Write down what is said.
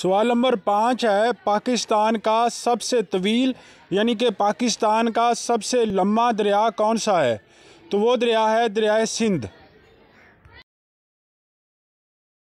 सवाल नंबर पाँच है पाकिस्तान का सबसे तवील यानी कि पाकिस्तान का सबसे लम्बा दरिया कौन सा है तो वो दरिया है दरियाए सिंध